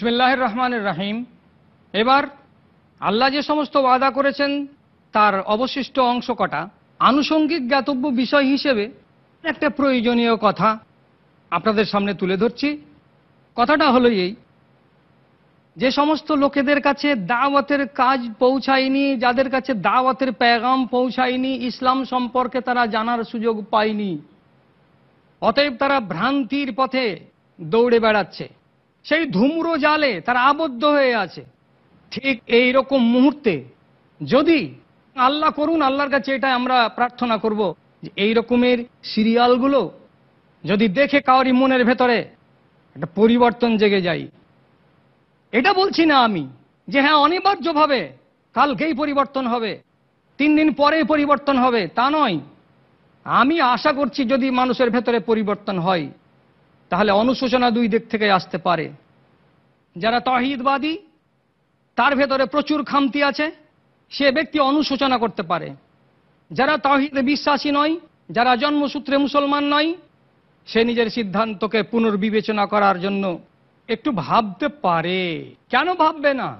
বিসমিল্লাহ রহমানের রাহিম এবার আল্লাহ যে সমস্ত ওয়াদা করেছেন তার অবশিষ্ট অংশ কটা আনুষঙ্গিক জ্ঞাতব্য বিষয় হিসেবে একটা প্রয়োজনীয় কথা আপনাদের সামনে তুলে ধরছি কথাটা হলো এই যে সমস্ত লোকেদের কাছে দাওয়াতের কাজ পৌঁছায়নি যাদের কাছে দাওয়াতের প্যাগাম পৌঁছায়নি ইসলাম সম্পর্কে তারা জানার সুযোগ পায়নি অতএব তারা ভ্রান্তির পথে দৌড়ে বেড়াচ্ছে সেই ধুমরো জালে তারা আবদ্ধ হয়ে আছে ঠিক এই রকম মুহূর্তে যদি আল্লাহ করুন আল্লাহর কাছে এটা আমরা প্রার্থনা করব যে এই রকমের সিরিয়ালগুলো যদি দেখে কাউরি মনের ভেতরে একটা পরিবর্তন জেগে যাই এটা বলছি না আমি যে হ্যাঁ অনিবার্যভাবে কালকেই পরিবর্তন হবে তিন দিন পরেই পরিবর্তন হবে তা নয় আমি আশা করছি যদি মানুষের ভেতরে পরিবর্তন হয় তাহলে অনুশোচনা দুই দিক থেকে আসতে পারে যারা তহিদবাদী তার ভেতরে প্রচুর খামতি আছে সে ব্যক্তি অনুশোচনা করতে পারে যারা তাহিদে বিশ্বাসী নয় যারা জন্মসূত্রে মুসলমান নয় সে নিজের সিদ্ধান্তকে পুনর্বিবেচনা করার জন্য একটু ভাবতে পারে কেন ভাববে না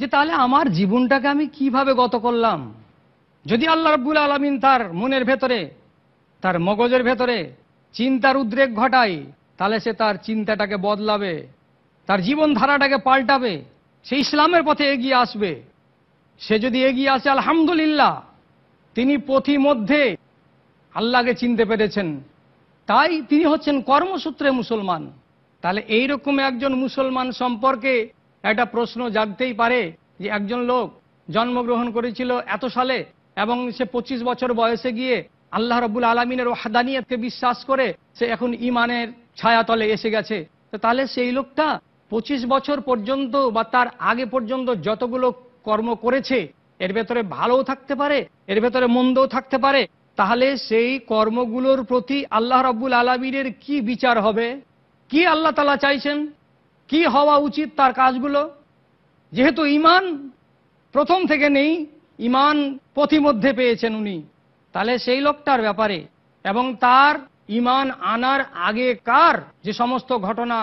যে তাহলে আমার জীবনটাকে আমি কিভাবে গত করলাম যদি আল্লাহ রব্বুল আলমিন তার মনের ভেতরে তার মগজের ভেতরে চিন্তার উদ্রেক ঘটায় তাহলে সে তার চিন্তাটাকে বদলাবে তার জীবনধারাটাকে পাল্টাবে সে ইসলামের পথে এগিয়ে আসবে সে যদি এগিয়ে আসে আলহামদুলিল্লাহ তিনি পথি মধ্যে আল্লাহকে চিনতে পেরেছেন তাই তিনি হচ্ছেন কর্মসূত্রে মুসলমান তাহলে এইরকম একজন মুসলমান সম্পর্কে একটা প্রশ্ন জাগতেই পারে যে একজন লোক জন্মগ্রহণ করেছিল এত সালে এবং সে ২৫ বছর বয়সে গিয়ে আল্লাহ রবুল আলমিনের হাদানিয়াতকে বিশ্বাস করে সে এখন ইমানের ছায়াতলে এসে গেছে তাহলে সেই লোকটা পঁচিশ বছর পর্যন্ত বা তার আগে পর্যন্ত যতগুলো কর্ম করেছে এর ভেতরে ভালোও থাকতে পারে এর ভেতরে মন্দও থাকতে পারে তাহলে সেই কর্মগুলোর প্রতি আল্লাহ রাব্বুল আলমিনের কি বিচার হবে কি আল্লাহ তালা চাইছেন কি হওয়া উচিত তার কাজগুলো যেহেতু ইমান প্রথম থেকে নেই ইমান পথিমধ্যে পেয়েছেন উনি তাহলে সেই লোকটার ব্যাপারে এবং তার ইমান আনার আগেকার যে সমস্ত ঘটনা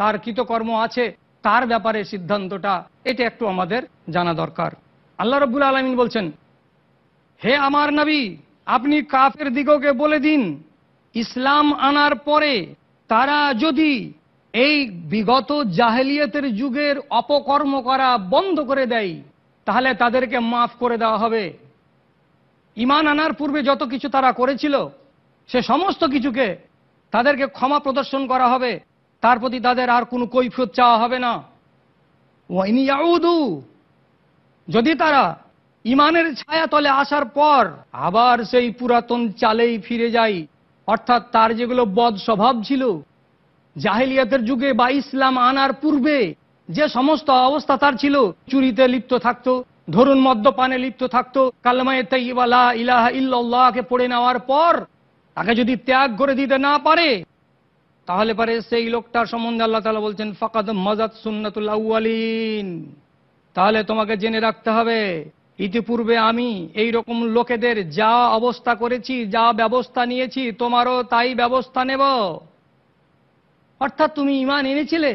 তার কৃতকর্ম আছে তার ব্যাপারে সিদ্ধান্তটা এটা একটু আমাদের জানা দরকার আল্লাহ রব্বুল আলমিন বলছেন হে আমার নবী আপনি কাফের দিগকে বলে দিন ইসলাম আনার পরে তারা যদি এই বিগত জাহেলিয়তের যুগের অপকর্ম করা বন্ধ করে দেয় তাহলে তাদেরকে মাফ করে দেওয়া হবে ইমান আনার পূর্বে যত কিছু তারা করেছিল সে সমস্ত কিছুকে তাদেরকে ক্ষমা প্রদর্শন করা হবে তার প্রতি তাদের আর কোনো কৈফত চাওয়া হবে না যদি তারা ইমানের ছায়া তলে আসার পর আবার সেই পুরাতন চালেই ফিরে যায় অর্থাৎ তার যেগুলো বদ স্বভাব ছিল জাহিলিয়াতের যুগে বা ইসলাম আনার পূর্বে যে সমস্ত অবস্থা তার ছিল চুরিতে লিপ্ত থাকতো ধরুন মদ্যপানে লিপ্ত থাকতো কালমায় তাইবালা ইলাহা ইল্লাহকে পড়ে নেওয়ার পর তাকে যদি ত্যাগ করে দিতে না পারে তাহলে পরে সেই লোকটার সম্বন্ধে আল্লাহ তালা বলছেন ফাকাদ মজাদ সুন্নাতুল তাহলে তোমাকে জেনে রাখতে হবে ইতিপূর্বে আমি এই রকম লোকেদের যা অবস্থা করেছি যা ব্যবস্থা নিয়েছি তোমারও তাই ব্যবস্থা নেব অর্থাৎ তুমি ইমান এনেছিলে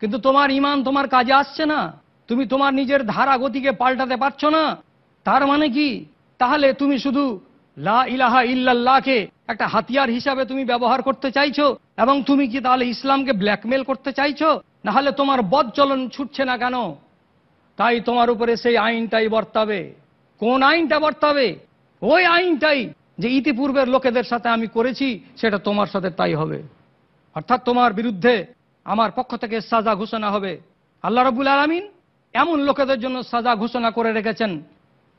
কিন্তু তোমার ইমান তোমার কাজে আসছে না তুমি তোমার নিজের ধারা গতিকে পাল্টাতে পারছো না তার মানে কি তাহলে তুমি শুধু লা ইলাহা ইল্লাল্লাহকে একটা হাতিয়ার হিসাবে তুমি ব্যবহার করতে চাইছো এবং তুমি কি তাহলে ইসলামকে ব্ল্যাকমেল করতে চাইছো না হলে তোমার বদ চলন ছুটছে না কেন তাই তোমার উপরে সেই আইনটাই বর্তাবে কোন আইনটা বর্তাবে ওই আইনটাই যে ইতিপূর্বের লোকেদের সাথে আমি করেছি সেটা তোমার সাথে তাই হবে অর্থাৎ তোমার বিরুদ্ধে আমার পক্ষ থেকে সাজা ঘোষণা হবে আল্লাহ রবুল আলমিন এমন লোকেদের জন্য সাজা ঘোষণা করে রেখেছেন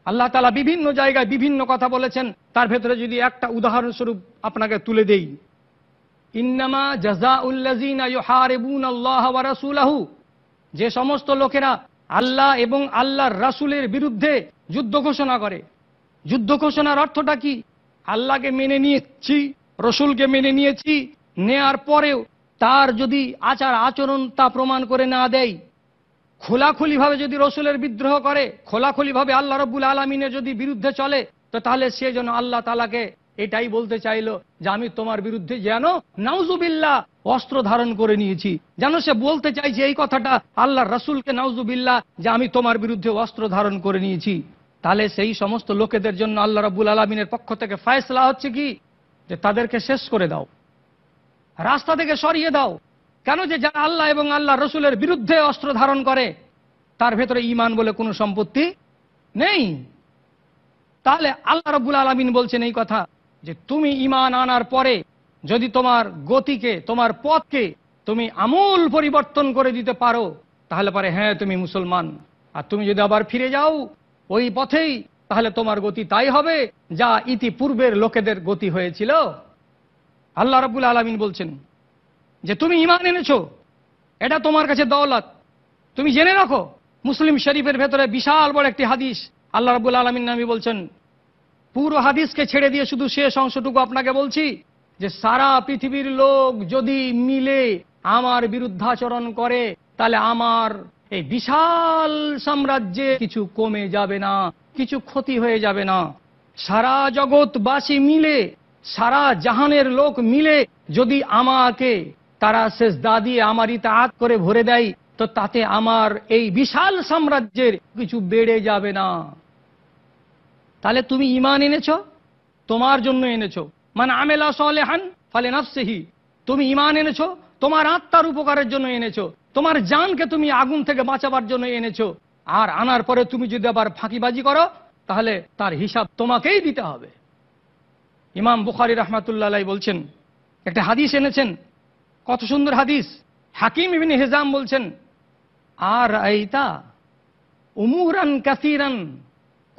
আল্লাহ তালা বিভিন্ন জায়গায় বিভিন্ন কথা বলেছেন তার ভেতরে যদি একটা উদাহরণস্বরূপ আপনাকে তুলে দেই ইন্নামা জাজা উল্লাহ যে সমস্ত লোকেরা আল্লাহ এবং আল্লাহর রাসুলের বিরুদ্ধে যুদ্ধ ঘোষণা করে যুদ্ধ ঘোষণার অর্থটা কি আল্লাহকে মেনে নিয়েছি রসুলকে মেনে নিয়েছি নেয়ার পরেও তার যদি আচার আচরণ তা প্রমাণ করে না দেয় খোলাখুলিভাবে যদি রসুলের বিদ্রোহ করে খোলাখুলিভাবে আল্লাহ রব্বুল আলমিনের যদি বিরুদ্ধে চলে তো তাহলে সে যেন আল্লাহ তালাকে এটাই বলতে চাইলো যে আমি তোমার বিরুদ্ধে যেন নাউজুবিল্লা অস্ত্র ধারণ করে নিয়েছি যেন সে বলতে চাইছে এই কথাটা আল্লাহ রসুলকে নাউজুবিল্লা যে আমি তোমার বিরুদ্ধে অস্ত্র ধারণ করে নিয়েছি তাহলে সেই সমস্ত লোকেদের জন্য আল্লাহ রব্বুল আলমিনের পক্ষ থেকে ফায়সলা হচ্ছে কি যে তাদেরকে শেষ করে দাও রাস্তা থেকে সরিয়ে দাও কেন যে যারা আল্লাহ এবং আল্লাহ রসুলের বিরুদ্ধে অস্ত্র ধারণ করে তার ভেতরে ইমান বলে কোনো সম্পত্তি নেই তাহলে আল্লাহ রব্বুল আলমিন বলছেন এই কথা যে তুমি ইমান আনার পরে যদি তোমার গতিকে তোমার পথকে তুমি আমূল পরিবর্তন করে দিতে পারো তাহলে পরে হ্যাঁ তুমি মুসলমান আর তুমি যদি আবার ফিরে যাও ওই পথেই তাহলে তোমার গতি তাই হবে যা ইতিপূর্বের লোকেদের গতি হয়েছিল আল্লাহ রবুল আলমিন বলছেন যে তুমি ইমান এনেছো এটা তোমার কাছে দৌলত তুমি জেনে রাখো মুসলিম শরীফের ভেতরে বিশাল বড় একটি হাদিস আল্লাহ রাবুল আলমিন নামি বলছেন পুরো হাদিসকে ছেড়ে দিয়ে শুধু শেষ অংশটুকু আপনাকে বলছি যে সারা পৃথিবীর লোক যদি মিলে আমার বিরুদ্ধাচরণ করে তাহলে আমার এই বিশাল সাম্রাজ্যে কিছু কমে যাবে না কিছু ক্ষতি হয়ে যাবে না সারা জগৎবাসী মিলে সারা জাহানের লোক মিলে যদি আমাকে তারা শেষ দা দিয়ে আমার ইতাহাত করে ভরে দেয় তো তাতে আমার এই বিশাল সাম্রাজ্যের কিছু বেড়ে যাবে না তাহলে তুমি ইমান এনেছ তোমার জন্য এনেছ মানে আমেলা সলে হান ফলে নাফসেহি তুমি ইমান এনেছ তোমার আত্মার উপকারের জন্য এনেছ তোমার জানকে তুমি আগুন থেকে বাঁচাবার জন্য এনেছ আর আনার পরে তুমি যদি আবার ফাঁকিবাজি করো তাহলে তার হিসাব তোমাকেই দিতে হবে ইমাম বুখারি রহমাতুল্লাহ বলছেন একটা হাদিস এনেছেন কত সুন্দর হাদিস হাকিম ইবিন হেজাম বলছেন আর আইতা উমুরান কাসিরান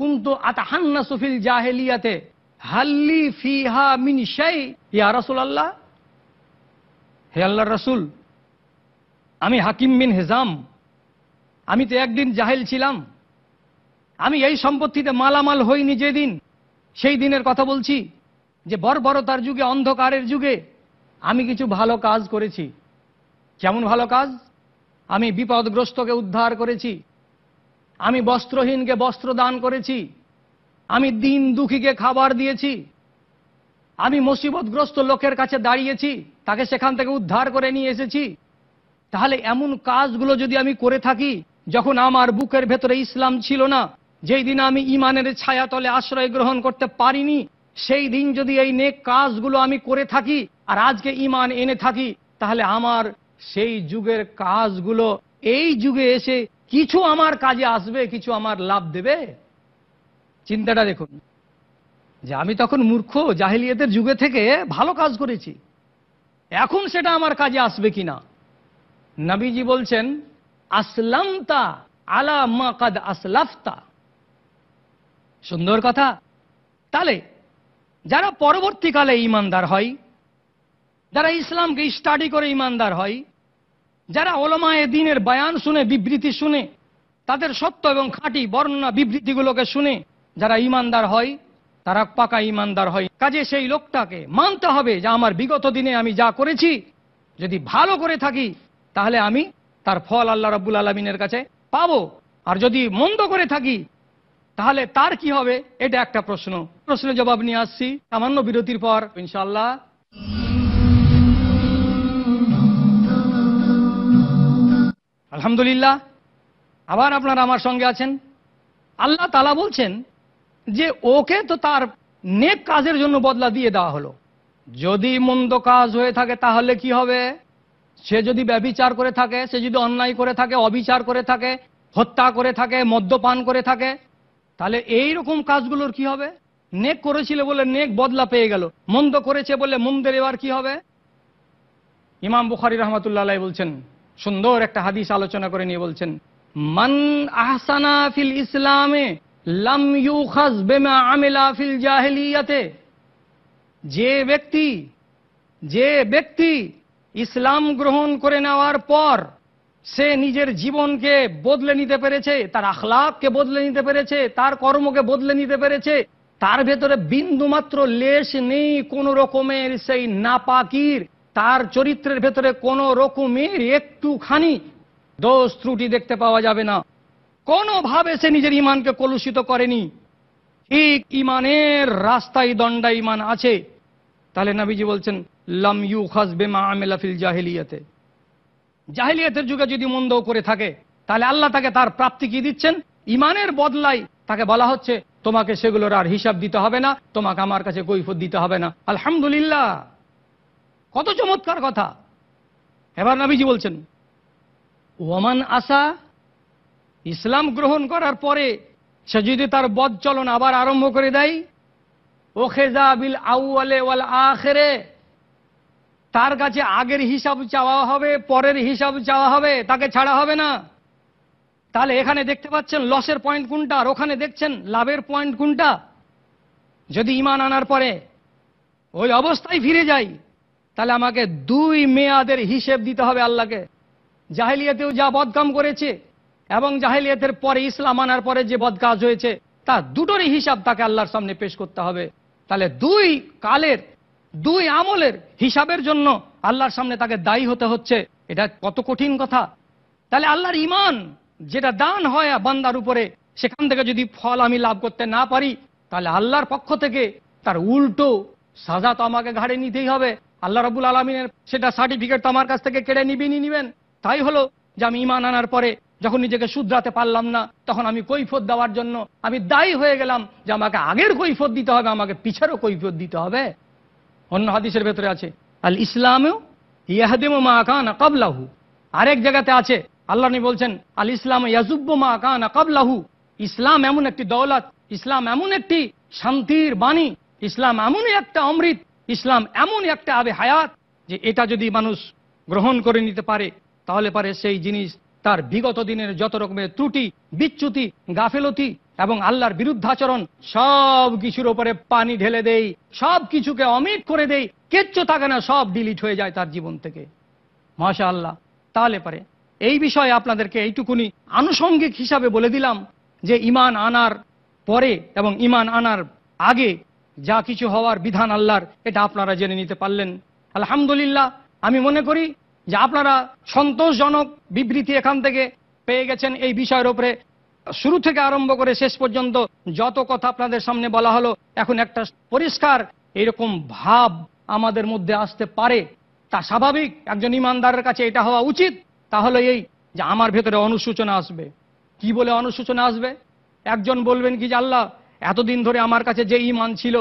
কুন্তু আতাহান্না সুফিল জাহেলিয়াতে হাল্লি ফিহা মিন শাই ইয়া রাসুল আল্লাহ হে আল্লাহ রসুল আমি হাকিম বিন হেজাম আমি তো একদিন জাহেল ছিলাম আমি এই সম্পত্তিতে মালামাল হইনি যেদিন সেই দিনের কথা বলছি যে বর্বরতার যুগে অন্ধকারের যুগে আমি কিছু ভালো কাজ করেছি যেমন ভালো কাজ আমি বিপদগ্রস্তকে উদ্ধার করেছি আমি বস্ত্রহীনকে বস্ত্র দান করেছি আমি দিন দুঃখীকে খাবার দিয়েছি আমি মুসিবতগ্রস্ত লোকের কাছে দাঁড়িয়েছি তাকে সেখান থেকে উদ্ধার করে নিয়ে এসেছি তাহলে এমন কাজগুলো যদি আমি করে থাকি যখন আমার বুকের ভেতরে ইসলাম ছিল না যেই দিন আমি ইমানের ছায়াতলে আশ্রয় গ্রহণ করতে পারিনি সেই দিন যদি এই নেক কাজগুলো আমি করে থাকি আর আজকে ইমান এনে থাকি তাহলে আমার সেই যুগের কাজগুলো এই যুগে এসে কিছু আমার কাজে আসবে কিছু আমার লাভ দেবে চিন্তাটা দেখুন যে আমি তখন মূর্খ জাহিলিয়াতের যুগে থেকে ভালো কাজ করেছি এখন সেটা আমার কাজে আসবে কি না নাবিজি বলছেন আসলামতা আলা মাকাদ আসলাফতা সুন্দর কথা তাহলে যারা পরবর্তীকালে ইমানদার হয় যারা ইসলামকে স্টাডি করে ইমানদার হয় যারা ওলমায়ে দিনের বায়ান শুনে বিবৃতি শুনে তাদের সত্য এবং খাঁটি বর্ণনা বিবৃতিগুলোকে শুনে যারা ইমানদার হয় তারা পাকা ইমানদার হয় কাজে সেই লোকটাকে মানতে হবে যে আমার বিগত দিনে আমি যা করেছি যদি ভালো করে থাকি তাহলে আমি তার ফল আল্লাহ রব্বুল আলমিনের কাছে পাবো আর যদি মন্দ করে থাকি তাহলে তার কি হবে এটা একটা প্রশ্ন প্রশ্নের জবাব নিয়ে আসছি সামান্য বিরতির পর ইনশাল্লাহ আলহামদুলিল্লাহ আবার আপনারা আমার সঙ্গে আছেন আল্লাহ তালা বলছেন যে ওকে তো তার নেক কাজের জন্য বদলা দিয়ে দেওয়া হলো যদি মন্দ কাজ হয়ে থাকে তাহলে কি হবে সে যদি ব্যবিচার করে থাকে সে যদি অন্যায় করে থাকে অবিচার করে থাকে হত্যা করে থাকে মদ্যপান করে থাকে তাহলে এই রকম কাজগুলোর কি হবে নেক করেছিল বলে নেক বদলা পেয়ে গেল মন্দ করেছে বলে মন্দের এবার কি হবে ইমাম বুখারি রহমতুল্লাহ বলছেন সুন্দর একটা হাদিস আলোচনা করে নিয়ে বলছেন মান আহসানা ফিল ইসলামে লাম খাস বেমা আমেলা ফিল জাহেলিয়াতে যে ব্যক্তি যে ব্যক্তি ইসলাম গ্রহণ করে নেওয়ার পর সে নিজের জীবনকে বদলে নিতে পেরেছে তার আখলাপকে বদলে নিতে পেরেছে তার কর্মকে বদলে নিতে পেরেছে তার ভেতরে বিন্দুমাত্র লেশ নেই কোন রকমের সেই নাপাকির তার চরিত্রের ভেতরে কোন রকমের একটুখানি দোষ ত্রুটি দেখতে পাওয়া যাবে না কোনোভাবে সে নিজের ইমানকে কলুষিত করেনি ঠিক ইমানের রাস্তায় দণ্ডা ইমান আছে তাহলে নাবিজি বলছেন লাম ইউ খাসবে মা আমেলা ফিল জাহেলিয়াতে জাহিলিয়াতের যুগে যদি মন্দ করে থাকে তাহলে আল্লাহ তাকে তার প্রাপ্তি কি দিচ্ছেন ইমানের বদলাই তাকে বলা হচ্ছে তোমাকে সেগুলোর আর হিসাব দিতে হবে না তোমাকে আমার কাছে কৈফত দিতে হবে না আলহামদুলিল্লাহ কত চমৎকার কথা এবার নাবিজি বলছেন ওমান আসা ইসলাম গ্রহণ করার পরে সে যদি তার বদ চলন আবার আরম্ভ করে দেয় খেজা বিল আউ আলে ওয়াল আখেরে তার কাছে আগের হিসাব চাওয়া হবে পরের হিসাব চাওয়া হবে তাকে ছাড়া হবে না তাহলে এখানে দেখতে পাচ্ছেন লসের পয়েন্ট কোনটা আর ওখানে দেখছেন লাভের পয়েন্ট কোনটা যদি ইমান আনার পরে ওই অবস্থায় ফিরে যাই তাহলে আমাকে দুই মেয়াদের হিসেব দিতে হবে আল্লাহকে জাহেলিয়াতেও যা বদকাম করেছে এবং জাহেলিয়াতের পরে ইসলাম আনার পরে যে বদকাজ হয়েছে তা দুটোরই হিসাব তাকে আল্লাহর সামনে পেশ করতে হবে তাহলে দুই কালের দুই আমলের হিসাবের জন্য আল্লাহর সামনে তাকে দায়ী হতে হচ্ছে এটা কত কঠিন কথা তাহলে আল্লাহর ইমান যেটা দান হয় বান্দার উপরে সেখান থেকে যদি ফল আমি লাভ করতে না পারি তাহলে আল্লাহর পক্ষ থেকে তার উল্টো সাজা তো আমাকে ঘাড়ে নিতেই হবে আল্লাহ রবুল আলমিনের সেটা সার্টিফিকেট তো আমার কাছ থেকে কেড়ে নিবেনি নিবেন তাই হলো যে আমি ইমান আনার পরে যখন নিজেকে শুধরাতে পারলাম না তখন আমি কৈফত দেওয়ার জন্য আমি দায়ী হয়ে গেলাম যে আমাকে আগের কৈফত দিতে হবে আমাকে পিছেরও কৈফত দিতে হবে অন্য হাদিসের ভেতরে আছে আল ইসলামেও ইয়াহদিম মা আকান কাবলাহু আরেক জায়গাতে আছে আল্লাহ নি বলছেন আল ইসলাম ইয়াজুব্ব মা আকান কাবলাহু ইসলাম এমন একটি দৌলত ইসলাম এমন একটি শান্তির বাণী ইসলাম এমনই একটা অমৃত ইসলাম এমন একটা আবে হায়াত যে এটা যদি মানুষ গ্রহণ করে নিতে পারে তাহলে পারে সেই জিনিস তার বিগত দিনের যত রকমের ত্রুটি বিচ্যুতি গাফেলতি এবং আল্লাহর বিরুদ্ধাচরণ সব কিছুর ওপরে পানি ঢেলে দেই সব কিছুকে অমিট করে দেই কিচ্ছু থাকে না সব ডিলিট হয়ে যায় তার জীবন থেকে মাশা আল্লাহ তাহলে পারে এই বিষয়ে আপনাদেরকে এইটুকুনি আনুষঙ্গিক হিসাবে বলে দিলাম যে ইমান আনার পরে এবং ইমান আনার আগে যা কিছু হওয়ার বিধান আল্লাহর এটা আপনারা জেনে নিতে পারলেন আলহামদুলিল্লাহ আমি মনে করি যে আপনারা সন্তোষজনক বিবৃতি এখান থেকে পেয়ে গেছেন এই বিষয়ের ওপরে শুরু থেকে আরম্ভ করে শেষ পর্যন্ত যত কথা আপনাদের সামনে বলা হলো এখন একটা পরিষ্কার এরকম ভাব আমাদের মধ্যে আসতে পারে তা স্বাভাবিক একজন ইমানদারের কাছে এটা হওয়া উচিত তাহলে এই যে আমার ভেতরে অনুসূচনা আসবে কি বলে অনুসূচনা আসবে একজন বলবেন কি যে আল্লাহ এতদিন ধরে আমার কাছে যে ইমান ছিল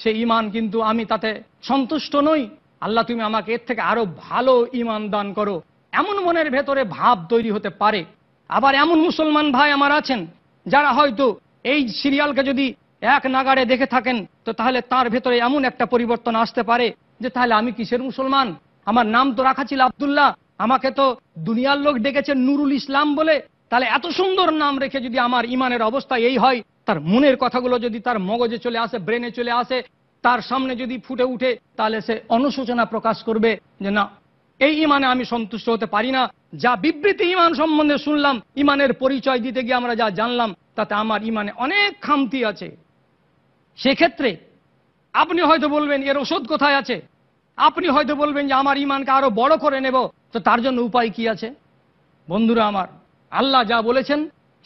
সেই ইমান কিন্তু আমি তাতে সন্তুষ্ট নই আল্লাহ তুমি আমাকে এর থেকে আরো ভালো ইমান দান করো এমন মনের ভেতরে ভাব তৈরি হতে পারে আবার এমন মুসলমান ভাই আমার আছেন যারা হয়তো এই সিরিয়ালকে যদি এক নাগাড়ে দেখে থাকেন তো তাহলে তার ভেতরে এমন একটা পরিবর্তন আসতে পারে যে তাহলে আমি কিসের মুসলমান আমার নাম তো রাখা ছিল আবদুল্লাহ আমাকে তো দুনিয়ার লোক ডেকেছে নুরুল ইসলাম বলে তাহলে এত সুন্দর নাম রেখে যদি আমার ইমানের অবস্থা এই হয় তার মনের কথাগুলো যদি তার মগজে চলে আসে ব্রেনে চলে আসে তার সামনে যদি ফুটে উঠে তাহলে সে অনুশোচনা প্রকাশ করবে যে না এই ইমানে আমি সন্তুষ্ট হতে পারি না যা বিবৃতি ইমান সম্বন্ধে শুনলাম ইমানের পরিচয় দিতে গিয়ে আমরা যা জানলাম তাতে আমার ইমানে অনেক খামতি আছে সেক্ষেত্রে আপনি হয়তো বলবেন এর ওষুধ কোথায় আছে আপনি হয়তো বলবেন যে আমার ইমানকে আরো বড় করে নেব তো তার জন্য উপায় কি আছে বন্ধুরা আমার আল্লাহ যা বলেছেন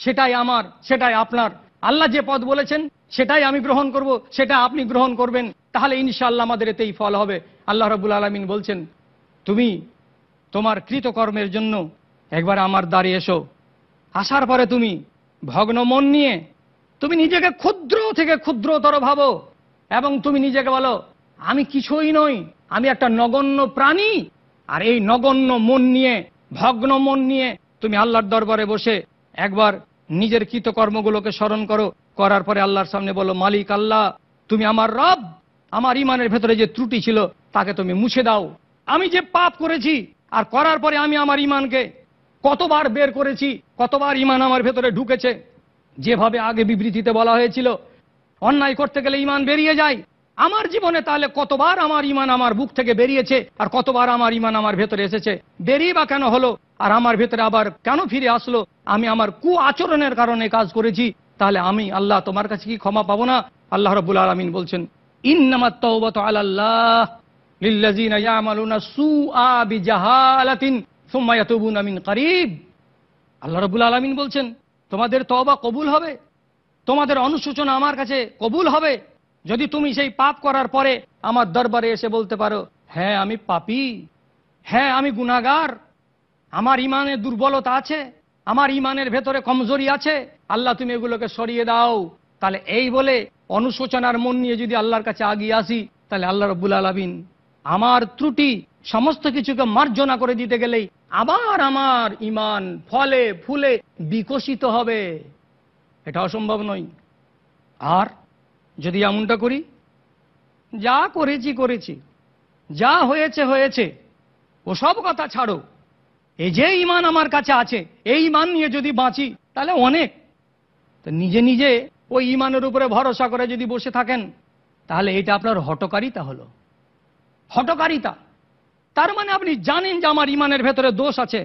সেটাই আমার সেটাই আপনার আল্লাহ যে পদ বলেছেন সেটাই আমি গ্রহণ করব সেটা আপনি গ্রহণ করবেন তাহলে ইনশাআল্লাহ আমাদের এতেই ফল হবে আল্লাহ রবুল আলমিন বলছেন তুমি তোমার কৃতকর্মের জন্য একবার আমার দাঁড়িয়ে এসো আসার পরে তুমি ভগ্ন মন নিয়ে তুমি নিজেকে ক্ষুদ্র থেকে ক্ষুদ্রতর ভাবো এবং তুমি নিজেকে বলো আমি কিছুই নই আমি একটা নগণ্য প্রাণী আর এই নগণ্য মন নিয়ে ভগ্ন মন নিয়ে তুমি আল্লাহর দরবারে বসে একবার নিজের কৃতকর্মগুলোকে স্মরণ করো করার পরে আল্লাহর সামনে বলো মালিক আল্লাহ তুমি আমার রব আমার ইমানের ভেতরে যে ত্রুটি ছিল তাকে তুমি মুছে দাও আমি যে পাপ করেছি আর করার পরে আমি আমার ইমানকে কতবার বের করেছি কতবার ইমান আমার ভেতরে ঢুকেছে যেভাবে আগে বিবৃতিতে বলা হয়েছিল অন্যায় করতে গেলে ইমান বেরিয়ে যায় আমার জীবনে তাহলে কতবার আমার ইমান আমার বুক থেকে বেরিয়েছে আর কতবার আমার ইমান আমার ভেতরে এসেছে বেরিয়ে বা কেন হলো আর আমার ভেতরে আবার কেন ফিরে আসলো আমি আমার কু আচরণের কারণে কাজ করেছি তাহলে আমি আল্লাহ তোমার কাছে কি ক্ষমা পাবো না আল্লাহ রবুল আলমিন বলছেন ইন্নামাত্তাওবাত আল্লাহ লিল্লাযীনা ইয়ামালুনা সুআ বিজাহালাতিন সুম্মা ইয়াতুবুনা মিন করিব আল্লাহ রাব্বুল আলামিন বলছেন তোমাদের তওবা কবুল হবে তোমাদের অনুশোচনা আমার কাছে কবুল হবে যদি তুমি সেই পাপ করার পরে আমার দরবারে এসে বলতে পারো হ্যাঁ আমি পাপি হ্যাঁ আমি গুণাগার আমার ইমানে দুর্বলতা আছে আমার ইমানের ভেতরে কমজোরি আছে আল্লাহ তুমি এগুলোকে সরিয়ে দাও তাহলে এই বলে অনুশোচনার মন নিয়ে যদি আল্লাহর কাছে আগিয়ে আসি তাহলে আল্লাহ রব্বুল আলমিন আমার ত্রুটি সমস্ত কিছুকে মার্জনা করে দিতে গেলেই আবার আমার ইমান ফলে ফুলে বিকশিত হবে এটা অসম্ভব নয় আর যদি এমনটা করি যা করেছি করেছি যা হয়েছে হয়েছে ও সব কথা ছাড়ো এই যে ইমান আমার কাছে আছে এই ইমান নিয়ে যদি বাঁচি তাহলে অনেক তো নিজে নিজে ওই ইমানের উপরে ভরসা করে যদি বসে থাকেন তাহলে এটা আপনার হটকারিতা হলো হটকারিতা তার মানে আপনি জানেন যে আমার ইমানের ভেতরে দোষ আছে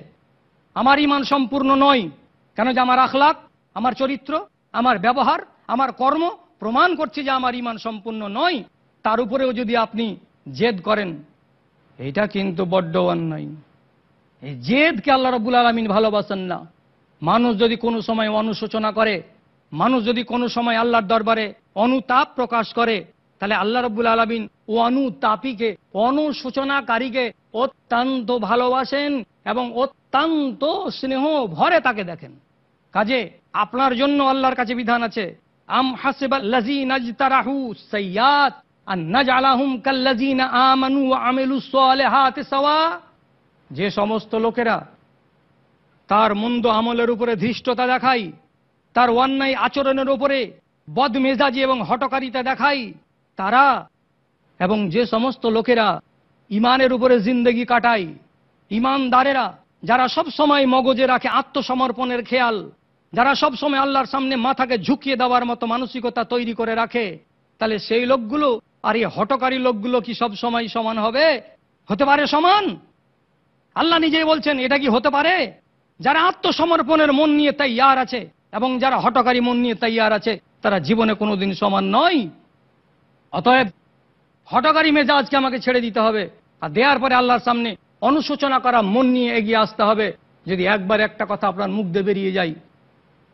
আমার ইমান সম্পূর্ণ নয় কেন যে আমার আখলাক আমার চরিত্র আমার ব্যবহার আমার কর্ম প্রমাণ করছে যে আমার ইমান সম্পূর্ণ নয় তার উপরেও যদি আপনি জেদ করেন এটা কিন্তু বড্ড অন্যায় এই জেদকে আল্লাহ রবুল আলমিন ভালোবাসেন না মানুষ যদি কোনো সময় অনুশোচনা করে মানুষ যদি কোনো সময় আল্লাহর দরবারে অনুতাপ প্রকাশ করে তাহলে আল্লাহ রব্বুল আলমিন অনু তাপিকে অনুশোচনাকারীকে অত্যন্ত ভালোবাসেন এবং অত্যন্ত স্নেহ ভরে তাকে দেখেন কাজে আপনার জন্য আল্লাহর কাছে বিধান আছে আম সৈয়াদ যে সমস্ত লোকেরা তার মন্দ আমলের উপরে ধৃষ্টতা দেখায় তার অন্যায় আচরণের উপরে বদমেজাজি এবং হটকারিতা দেখায় তারা এবং যে সমস্ত লোকেরা ইমানের উপরে জিন্দগি কাটায় ইমানদারেরা যারা সব সময় মগজে রাখে আত্মসমর্পণের খেয়াল যারা সব সময় আল্লাহর সামনে মাথাকে ঝুঁকিয়ে দেওয়ার মতো মানসিকতা তৈরি করে রাখে তাহলে সেই লোকগুলো আর এই হটকারী লোকগুলো কি সব সময় সমান হবে হতে পারে সমান আল্লাহ নিজেই বলছেন এটা কি হতে পারে যারা আত্মসমর্পণের মন নিয়ে তাই আছে এবং যারা হটকারী মন নিয়ে তাই আছে তারা জীবনে কোনোদিন সমান নয় অতএব হটকারী মেজাজকে আমাকে ছেড়ে দিতে হবে আর দেওয়ার পরে আল্লাহর সামনে অনুশোচনা করা মন নিয়ে এগিয়ে আসতে হবে যদি একবার একটা কথা আপনার মুখ দিয়ে বেরিয়ে যাই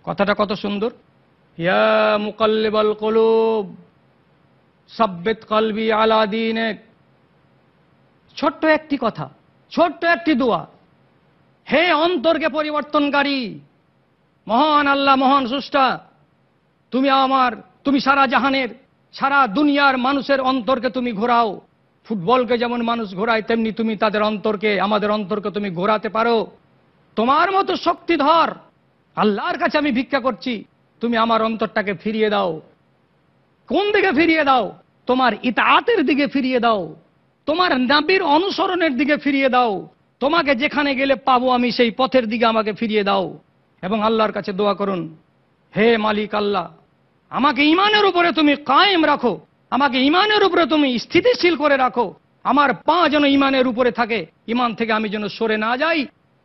কথাটা কত সুন্দর ইয়া মুকাল্লেবাল কলুব সাব্বেত কলবি আলাদিন ছোট্ট একটি কথা ছোট্ট একটি দোয়া হে অন্তর্কে পরিবর্তনকারী মহান আল্লাহ মহান সুষ্টা তুমি আমার তুমি সারা জাহানের সারা দুনিয়ার মানুষের অন্তরকে তুমি ঘোরাও ফুটবলকে যেমন মানুষ ঘোরায় তেমনি তুমি তাদের অন্তরকে আমাদের অন্তরকে তুমি ঘোরাতে পারো তোমার মতো শক্তিধর আল্লাহর কাছে আমি ভিক্ষা করছি তুমি আমার অন্তরটাকে ফিরিয়ে দাও কোন দিকে ফিরিয়ে দাও তোমার ইতাহাতের দিকে ফিরিয়ে দাও তোমার নাবির অনুসরণের দিকে ফিরিয়ে দাও তোমাকে যেখানে গেলে পাবো আমি সেই পথের দিকে আমাকে ফিরিয়ে দাও এবং আল্লাহর কাছে দোয়া করুন হে মালিক আল্লাহ আমাকে ইমানের উপরে তুমি কায়েম রাখো আমাকে ইমানের উপরে তুমি স্থিতিশীল করে রাখো আমার পা যেন ইমানের উপরে থাকে ইমান থেকে আমি যেন সরে না যাই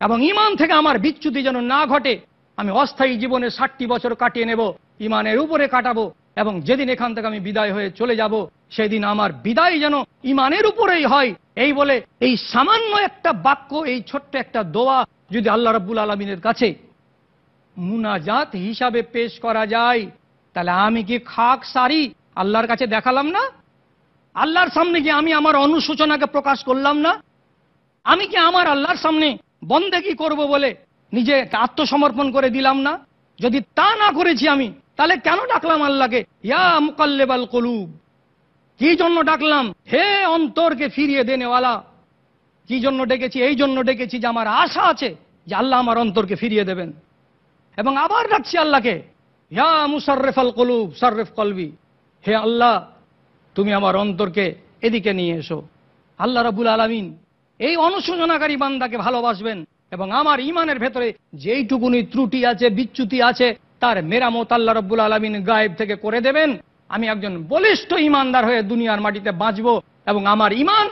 এবং ইমান থেকে আমার বিচ্যুতি যেন না ঘটে আমি অস্থায়ী জীবনে ষাটটি বছর কাটিয়ে নেব ইমানের উপরে কাটাবো এবং যেদিন এখান থেকে আমি বিদায় হয়ে চলে যাব সেদিন আমার বিদায় যেন ইমানের উপরেই হয় এই বলে এই সামান্য একটা বাক্য এই ছোট্ট একটা দোয়া যদি আল্লাহ রব্বুল আলমিনের কাছে মুনাজাত হিসাবে পেশ করা যায় তাহলে আমি কি খাক সারি আল্লাহর কাছে দেখালাম না আল্লাহর সামনে কি আমি আমার অনুশোচনাকে প্রকাশ করলাম না আমি কি আমার আল্লাহর সামনে কি করব বলে নিজে আত্মসমর্পণ করে দিলাম না যদি তা না করেছি আমি তাহলে কেন ডাকলাম আল্লাহকে ইয়া মুকাল্লেবাল কলুব কি জন্য ডাকলাম হে অন্তরকে ফিরিয়ে দেনেওয়ালা কি জন্য ডেকেছি এই জন্য ডেকেছি যে আমার আশা আছে যে আল্লাহ আমার অন্তরকে ফিরিয়ে দেবেন এবং আবার ডাকছি আল্লাহকে ইয়া মুসার্রেফ আল কলুব কলবি হে আল্লাহ তুমি আমার অন্তরকে এদিকে নিয়ে এসো আল্লাহ রাবুল আলমিন এই অনুশোচনাকারী বান্দাকে ভালোবাসবেন এবং আমার ইমানের ভেতরে যেইটুকুনি ত্রুটি আছে বিচ্যুতি আছে তার মেরামত আল্লাহ রব্বুল আলমিন গায়েব থেকে করে দেবেন আমি একজন বলিষ্ঠ ইমানদার হয়ে দুনিয়ার মাটিতে বাঁচব এবং আমার ইমান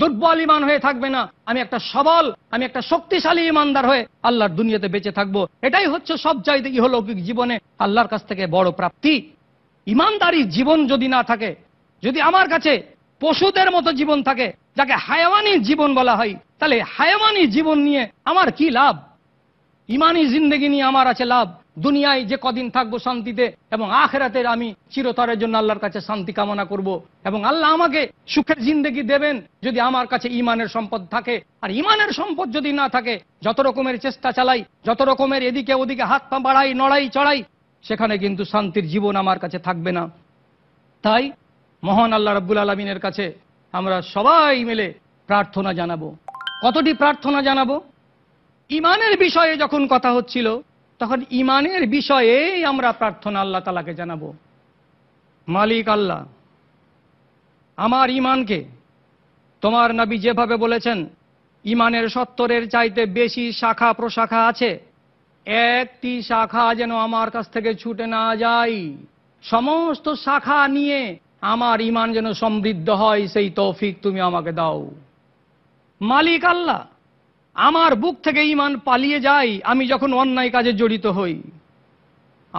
দুর্বল ইমান হয়ে থাকবে না আমি একটা সবল আমি একটা শক্তিশালী ইমানদার হয়ে আল্লাহর দুনিয়াতে বেঁচে থাকবো এটাই হচ্ছে সব চাইতে ইহলৌকিক জীবনে আল্লাহর কাছ থেকে বড় প্রাপ্তি ইমানদারি জীবন যদি না থাকে যদি আমার কাছে পশুদের মতো জীবন থাকে যাকে হায়ামানি জীবন বলা হয় তাহলে হায়ামানি জীবন নিয়ে আমার কি লাভ ইমানি জিন্দগি নিয়ে আমার আছে লাভ দুনিয়ায় যে কদিন থাকবো শান্তিতে এবং আখেরাতের আমি চিরতরের জন্য আল্লাহর কাছে শান্তি কামনা করব। এবং আল্লাহ আমাকে সুখের জিন্দগি দেবেন যদি আমার কাছে ইমানের সম্পদ থাকে আর ইমানের সম্পদ যদি না থাকে যত রকমের চেষ্টা চালাই যত রকমের এদিকে ওদিকে হাত পা বাড়াই নড়াই চড়াই সেখানে কিন্তু শান্তির জীবন আমার কাছে থাকবে না তাই মহান আল্লাহ রব্বুল আলমিনের কাছে আমরা সবাই মিলে প্রার্থনা জানাবো কতটি প্রার্থনা জানাবো ইমানের বিষয়ে যখন কথা হচ্ছিল তখন ইমানের বিষয়ে আমরা প্রার্থনা আল্লাহ তালাকে জানাব মালিক আল্লাহ আমার ইমানকে তোমার নাবি যেভাবে বলেছেন ইমানের সত্তরের চাইতে বেশি শাখা প্রশাখা আছে একটি শাখা যেন আমার কাছ থেকে ছুটে না যায় সমস্ত শাখা নিয়ে আমার ইমান যেন সমৃদ্ধ হয় সেই তৌফিক তুমি আমাকে দাও মালিক আল্লাহ আমার বুক থেকে ইমান পালিয়ে যায় আমি যখন অন্যায় কাজে জড়িত হই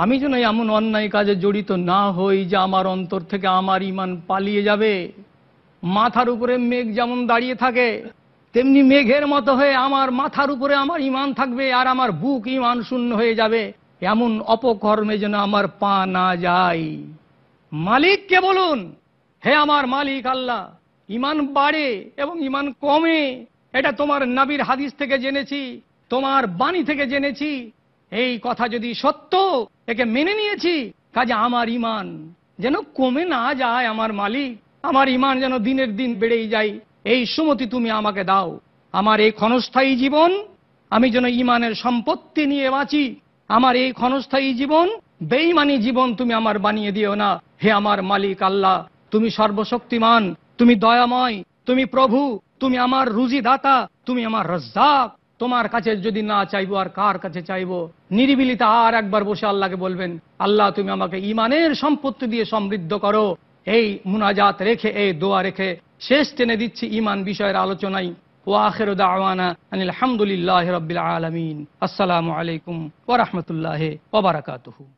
আমি যেন এমন অন্যায় কাজে জড়িত না হই যে আমার অন্তর থেকে আমার ইমান পালিয়ে যাবে মাথার উপরে মেঘ যেমন দাঁড়িয়ে থাকে তেমনি মেঘের মতো হয়ে আমার মাথার উপরে আমার ইমান থাকবে আর আমার বুক ইমান শূন্য হয়ে যাবে এমন অপকর্মে যেন আমার পা না যায় মালিককে বলুন হে আমার মালিক আল্লাহ ইমান বাড়ে এবং ইমান কমে এটা তোমার নাবির হাদিস থেকে জেনেছি তোমার বাণী থেকে জেনেছি এই কথা যদি সত্য একে মেনে নিয়েছি কাজে আমার ইমান যেন কমে না যায় আমার মালিক আমার ইমান যেন দিনের দিন বেড়েই যায় এই সুমতি তুমি আমাকে দাও আমার এই ক্ষণস্থায়ী জীবন আমি যেন ইমানের সম্পত্তি নিয়ে বাঁচি আমার এই ক্ষণস্থায়ী জীবন বেইমানি জীবন তুমি আমার বানিয়ে দিও না হে আমার মালিক আল্লাহ তুমি সর্বশক্তিমান তুমি দয়াময় তুমি প্রভু তুমি আমার রুজি দাতা তুমি আমার রজ্জাক তোমার কাছে যদি না চাইবো আর কার কাছে চাইবো নিরিবিলিতে আর একবার বসে আল্লাহকে বলবেন আল্লাহ তুমি আমাকে ইমানের সম্পত্তি দিয়ে সমৃদ্ধ করো এই মুনাজাত রেখে এই দোয়া রেখে শেষ টেনে দিচ্ছি ইমান বিষয়ের আলোচনায় ওয়াখের দাওয়ানা আনিল আলহামদুলিল্লাহ রবিল আলমিন আসসালামু আলাইকুম ওরহমতুল্লাহ ওবরাকাতহু